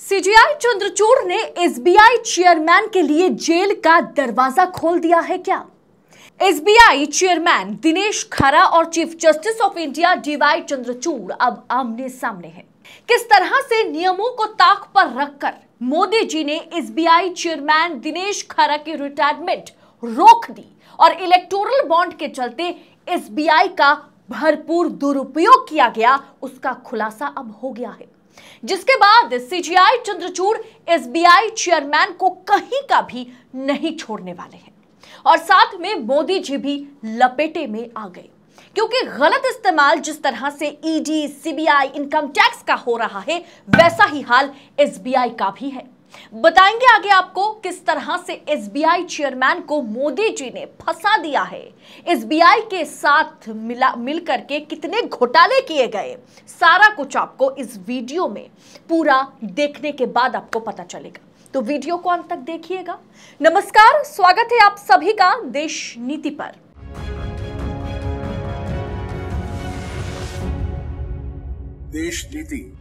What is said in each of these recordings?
CGI Chandrachud ने SBI chairman के लिए जेल का दरवाजा खोल दिया है क्या एसबीआई चेयरमैन दिनेश खरा और chief justice of India DY Chandrachud अब आमने सामने हैं। किस तरह से नियमों को ताक पर रखकर मोदी जी ने एसबीआई चेयरमैन दिनेश खरा की रिटायरमेंट रोक दी और इलेक्टोरल बॉन्ड के चलते एसबीआई का भरपूर दुरुपयोग किया गया उसका खुलासा अब हो गया है जिसके बाद सीजीआई चंद्रचूड़ एसबीआई चेयरमैन को कहीं का भी नहीं छोड़ने वाले हैं और साथ में मोदी जी भी लपेटे में आ गए क्योंकि गलत इस्तेमाल जिस तरह से ईडी सीबीआई इनकम टैक्स का हो रहा है वैसा ही हाल एसबीआई का भी है बताएंगे आगे आपको किस तरह से एसबीआई चेयरमैन को मोदी जी ने फंसा दिया है एसबीआई के साथ मिला मिल करके कितने घोटाले किए गए सारा कुछ आपको इस वीडियो में पूरा देखने के बाद आपको पता चलेगा तो वीडियो को अंत तक देखिएगा नमस्कार स्वागत है आप सभी का देश नीति पर देश नीति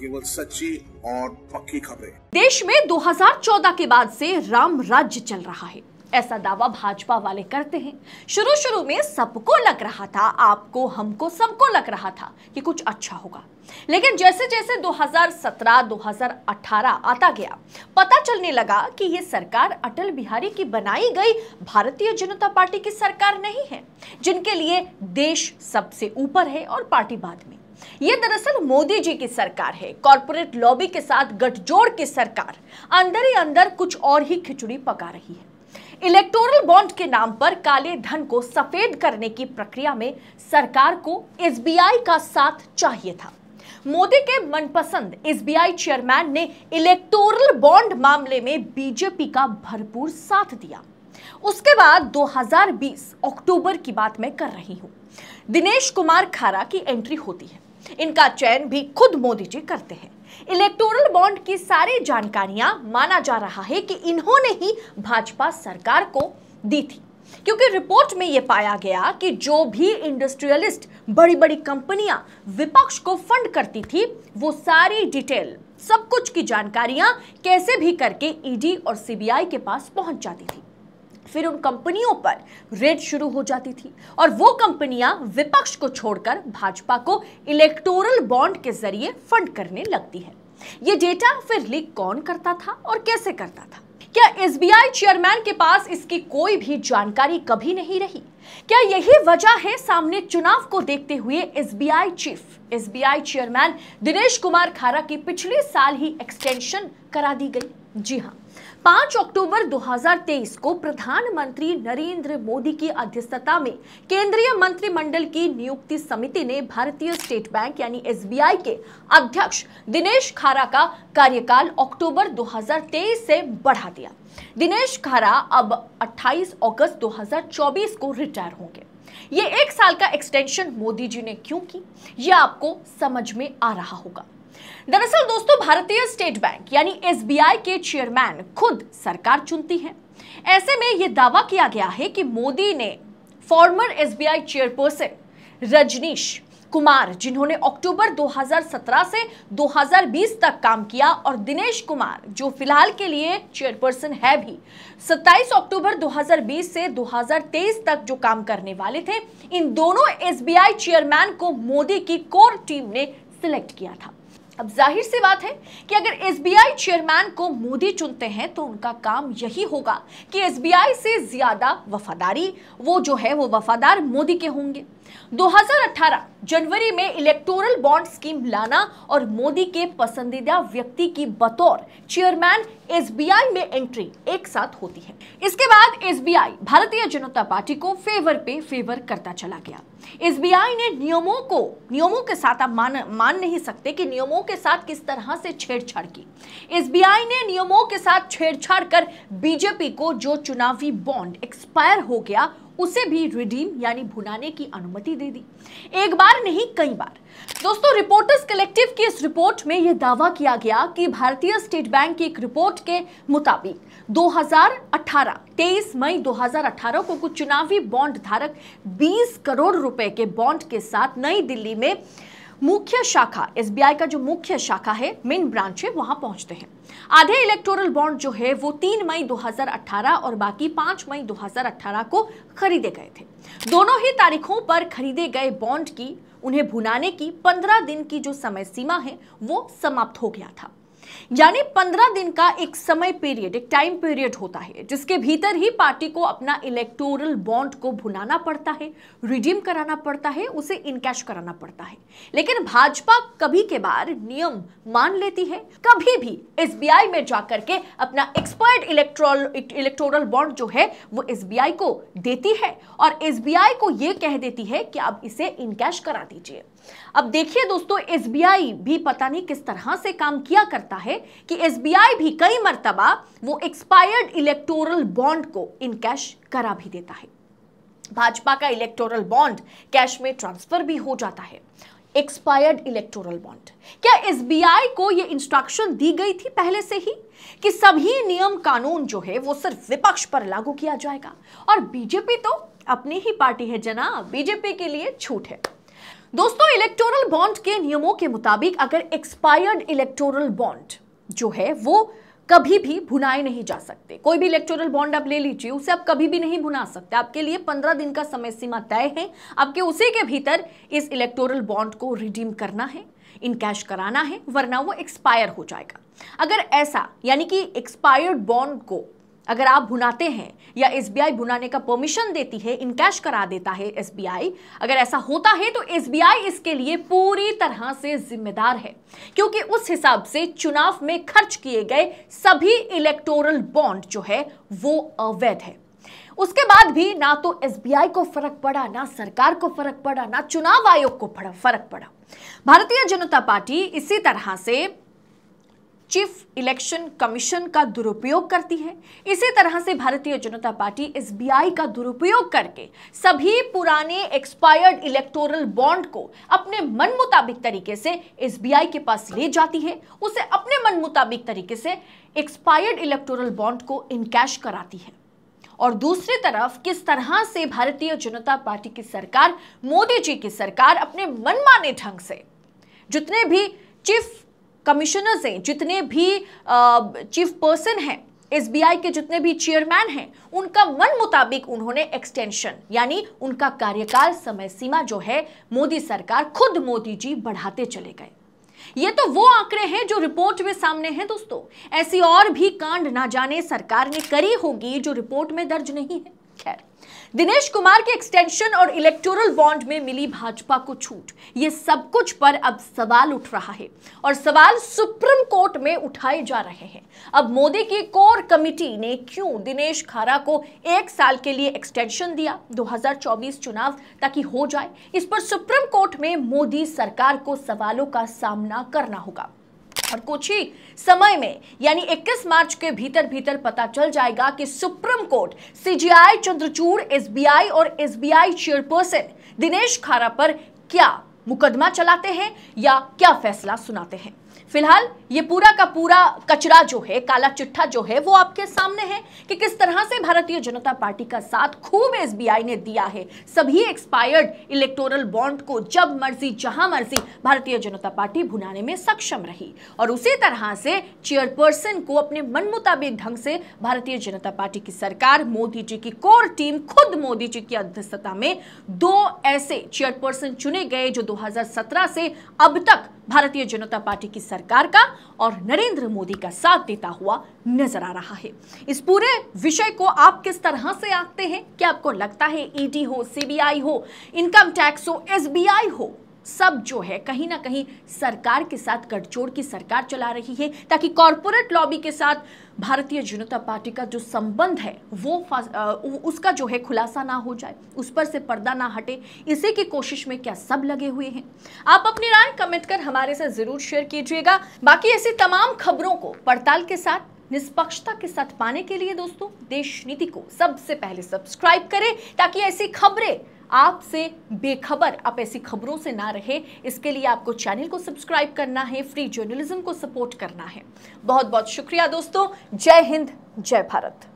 केवल सच्ची और पक्की खबरें देश में 2014 के बाद से राम राज्य चल रहा है ऐसा दावा भाजपा वाले करते हैं शुरू शुरू में सबको लग रहा था आपको हमको सबको लग रहा था कि कुछ अच्छा होगा लेकिन जैसे जैसे 2017-2018 आता गया पता चलने लगा कि ये सरकार अटल बिहारी की बनाई गई भारतीय जनता पार्टी की सरकार नहीं है जिनके लिए देश सबसे ऊपर है और पार्टी बाद में ये दरअसल मोदी जी की सरकार है कॉरपोरेट लॉबी के साथ गठजोड़ की सरकार अंदर ही अंदर कुछ और ही खिचड़ी पका रही है इलेक्टोरल बॉन्ड के नाम पर काले धन को सफेद करने की प्रक्रिया में सरकार को एसबीआई का साथ चाहिए था मोदी के मनपसंद एसबीआई चेयरमैन ने इलेक्टोरल बॉन्ड मामले में बीजेपी का भरपूर साथ दिया उसके बाद 2020 अक्टूबर की बात मैं कर रही हूं दिनेश कुमार खारा की एंट्री होती है इनका चयन भी खुद मोदी जी करते हैं इलेक्टोरल बॉन्ड की सारी जानकारियां माना जा रहा है कि इन्होंने ही भाजपा सरकार को दी थी क्योंकि रिपोर्ट में यह पाया गया कि जो भी इंडस्ट्रियलिस्ट बड़ी बड़ी कंपनियां विपक्ष को फंड करती थी वो सारी डिटेल सब कुछ की जानकारियां कैसे भी करके ईडी और सीबीआई के पास पहुंच जाती थी फिर उन कंपनियों पर रेड शुरू हो जाती थी और वो कंपनियां विपक्ष को छोड़कर भाजपा को इलेक्टोरल बॉन्ड के जरिए फंड करने लगती है ये डेटा फिर लीक कौन करता था और कैसे करता था क्या एसबीआई चेयरमैन के पास इसकी कोई भी जानकारी कभी नहीं रही क्या यही वजह है सामने चुनाव को देखते हुए SBI chief SBI chairman Dinesh Kumar Khara की पिछले साल ही एक्सटेंशन करा दी गई जी हाँ पांच अक्टूबर 2023 को प्रधानमंत्री नरेंद्र मोदी की अध्यक्षता में केंद्रीय मंत्रिमंडल की नियुक्ति समिति ने भारतीय स्टेट बैंक यानी एसबीआई के अध्यक्ष दिनेश खारा का कार्यकाल अक्टूबर 2023 से बढ़ा दिया दिनेश खारा अब 28 अगस्त 2024 को रिटायर होंगे ये एक साल का एक्सटेंशन मोदी जी ने क्यों की यह आपको समझ में आ रहा होगा दरअसल दोस्तों भारतीय स्टेट बैंक यानी एसबीआई के चेयरमैन खुद सरकार चुनती है ऐसे में यह दावा किया गया है कि मोदी ने former SBI chairperson Rajneesh Kumar जिन्होंने अक्टूबर 2017 से 2020 तक काम किया और दिनेश कुमार जो फिलहाल के लिए चेयरपर्सन है भी 27 अक्टूबर 2020 से 2023 तक जो काम करने वाले थे इन दोनों एसबीआई चेयरमैन को मोदी की कोर टीम ने सिलेक्ट किया था अब जाहिर सी बात है कि अगर एसबीआई चेयरमैन को मोदी चुनते हैं तो उनका काम यही होगा कि एसबीआई से ज्यादा वफादारी वो जो है वो वफादार मोदी के होंगे 2018 जनवरी में इलेक्टोरल बॉन्ड स्कीम लाना और मोदी के पसंदीदा व्यक्ति की बतौर चेयरमैन एसबीआई में एंट्री एक साथ होती है इसके बाद एसबीआई भारतीय जनता पार्टी को फेवर पे फेवर करता चला गया एसबीआई ने नियमों को नियमों के साथ आप मान मान नहीं सकते कि नियमों के साथ किस तरह से छेड़छाड़ की एसबीआई ने नियमों के साथ छेड़छाड़ कर बीजेपी को जो चुनावी बॉन्ड एक्सपायर हो गया उसे भी रिडीम यानी भुनाने की अनुमति दे दी एक बार नहीं कई बार दोस्तों रिपोर्टर्स कलेक्टिव की इस रिपोर्ट में यह दावा किया गया कि भारतीय स्टेट बैंक की एक रिपोर्ट के मुताबिक 2018 23 मई 2018 को कुछ चुनावी बॉन्ड धारक 20 करोड़ रुपए के बॉन्ड के साथ नई दिल्ली में मुख्य शाखा एसबीआई का जो मुख्य शाखा है मेन ब्रांच है वहां पहुंचते हैं आधे इलेक्टोरल बॉन्ड जो है वो तीन मई 2018 और बाकी पांच मई 2018 को खरीदे गए थे दोनों ही तारीखों पर खरीदे गए बॉन्ड की उन्हें भुनाने की पंद्रह दिन की जो समय सीमा है वो समाप्त हो गया था यानी पंद्रह दिन का एक समय पीरियड एक टाइम पीरियड होता है जिसके भीतर ही पार्टी को अपना इलेक्टोरल बॉन्ड को भुनाना पड़ता है रिडीम कराना पड़ता है उसे इनकैश कराना पड़ता है लेकिन भाजपा कभी के बार नियम मान लेती है कभी भी एसबीआई में जाकर के अपना एक्सपर्ट इलेक्ट्रोल इलेक्टोरल बॉन्ड जो है वो एसबीआई को देती है और एसबीआई को यह कह देती है कि आप इसे इनकैश करा दीजिए अब देखिए दोस्तों एसबीआई भी पता नहीं किस तरह से काम किया करता है कि एसबीआई भी कई मरतबा वो एक्सपायर्ड इलेक्टोरल बॉन्ड को कैश करा भी देता है भाजपा का इलेक्टोरल बॉन्ड कैश में ट्रांसफर भी हो जाता है एक्सपायर्ड इलेक्टोरल बॉन्ड क्या एसबीआई को यह इंस्ट्रक्शन दी गई थी पहले से ही कि सभी नियम कानून जो है वो सिर्फ विपक्ष पर लागू किया जाएगा और बीजेपी तो अपनी ही पार्टी है जना बीजेपी के लिए छूट है दोस्तों इलेक्टोरल बॉन्ड के नियमों के मुताबिक अगर एक्सपायर्ड इलेक्टोरल बॉन्ड जो है वो कभी भी भुनाए नहीं जा सकते कोई भी इलेक्टोरल बॉन्ड आप ले लीजिए उसे आप कभी भी नहीं भुना सकते आपके लिए पंद्रह दिन का समय सीमा तय है आपके उसी के भीतर इस इलेक्टोरल बॉन्ड को रिडीम करना है इन कैश कराना है वरना वो एक्सपायर हो जाएगा अगर ऐसा यानी कि एक्सपायर्ड बॉन्ड को अगर आप भुनाते हैं या एसबीआई भुनाने का परमिशन देती है इनकैश करा देता है एसबीआई अगर ऐसा होता है तो एसबीआई इसके लिए पूरी तरह से जिम्मेदार है क्योंकि उस हिसाब से चुनाव में खर्च किए गए सभी इलेक्टोरल बॉन्ड जो है वो अवैध है उसके बाद भी ना तो एसबीआई को फर्क पड़ा ना सरकार को फर्क पड़ा ना चुनाव आयोग को फर्क पड़ा भारतीय जनता पार्टी इसी तरह से चीफ इलेक्शन कमीशन का दुरुपयोग करती है इसी तरह से भारतीय जनता पार्टी एसबीआई का दुरुपयोग करके सभी पुराने एक्सपायर्ड इलेक्टोरल बॉन्ड को अपने मन मुताबिक तरीके से एसबीआई के पास ले जाती है उसे अपने मन मुताबिक तरीके से एक्सपायर्ड इलेक्टोरल बॉन्ड को इनकैश कराती है और दूसरी तरफ किस तरह से भारतीय जनता पार्टी की सरकार मोदी जी की सरकार अपने मनमाने ढंग से जितने भी चीफ कमिश्नर्स हैं जितने भी चीफ पर्सन हैं एसबीआई के जितने भी चेयरमैन हैं उनका मन मुताबिक उन्होंने एक्सटेंशन यानी उनका कार्यकाल समय सीमा जो है मोदी सरकार खुद मोदी जी बढ़ाते चले गए ये तो वो आंकड़े हैं जो रिपोर्ट में सामने हैं दोस्तों ऐसी और भी कांड ना जाने सरकार ने करी होगी जो रिपोर्ट में दर्ज नहीं है खैर दिनेश कुमार के एक्सटेंशन और इलेक्टोरल बॉन्ड में मिली भाजपा को छूट ये सब कुछ पर अब सवाल उठ रहा है और सवाल सुप्रीम कोर्ट में उठाए जा रहे हैं अब मोदी की कोर कमिटी ने क्यों दिनेश खारा को एक साल के लिए एक्सटेंशन दिया 2024 चुनाव ताकि हो जाए इस पर सुप्रीम कोर्ट में मोदी सरकार को सवालों का सामना करना होगा और कुछ ही समय में यानी 21 मार्च के भीतर भीतर पता चल जाएगा कि supreme court CJI Chandrachud SBI और एसबीआई चेयरपर्सन दिनेश खारा पर क्या मुकदमा चलाते हैं या क्या फैसला सुनाते हैं फिलहाल ये पूरा का पूरा कचरा जो है काला चिट्ठा जो है वो आपके सामने है कि किस तरह से भारतीय जनता पार्टी का साथ खूब एसबीआई ने दिया है सभी एक्सपायर्ड इलेक्टोरल बॉन्ड को जब मर्जी जहां मर्जी भारतीय जनता पार्टी भुनाने में सक्षम रही और उसी तरह से चेयरपर्सन को अपने मन मुताबिक ढंग से भारतीय जनता पार्टी की सरकार मोदी जी की कोर टीम खुद मोदी जी की अध्यक्षता में दो ऐसे चेयरपर्सन चुने गए जो दो से अब तक भारतीय जनता पार्टी की सरकार का और नरेंद्र मोदी का साथ देता हुआ नजर आ रहा है इस पूरे विषय को आप किस तरह से आते हैं क्या आपको लगता है ईडी e हो सीबीआई हो इनकम टैक्स हो एसबीआई हो सब जो है कहीं ना कहीं सरकार के साथ गठजोड़ की सरकार चला रही है ताकि कॉरपोरेट लॉबी के साथ भारतीय जनता पार्टी का जो संबंध है वो उसका जो है खुलासा ना हो जाए उस पर से पर्दा ना हटे इसी की कोशिश में क्या सब लगे हुए हैं आप अपनी राय कमेंट कर हमारे साथ जरूर शेयर कीजिएगा बाकी ऐसी तमाम खबरों को पड़ताल के साथ निष्पक्षता के साथ पाने के लिए दोस्तों देश नीति को सबसे पहले सब्सक्राइब करें ताकि ऐसी खबरें आपसे बेखबर आप ऐसी खबरों से ना रहे इसके लिए आपको चैनल को सब्सक्राइब करना है फ्री जर्नलिज्म को सपोर्ट करना है बहुत बहुत शुक्रिया दोस्तों जय हिंद जय भारत